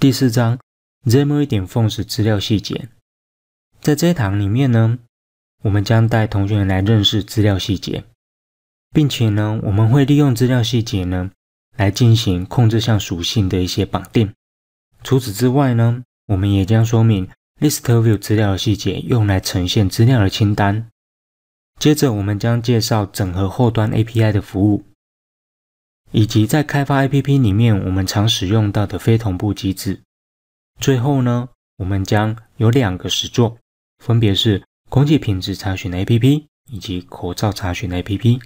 第四章，ZM 一点 Forms 资料细节，在这一堂里面呢，我们将带同学们来认识资料细节，并且呢，我们会利用资料细节呢来进行控制项属性的一些绑定。除此之外呢，我们也将说明 List View 资料的细节用来呈现资料的清单。接着，我们将介绍整合后端 API 的服务。以及在开发 APP 里面，我们常使用到的非同步机制。最后呢，我们将有两个实作，分别是空气品质查询的 APP 以及口罩查询的 APP。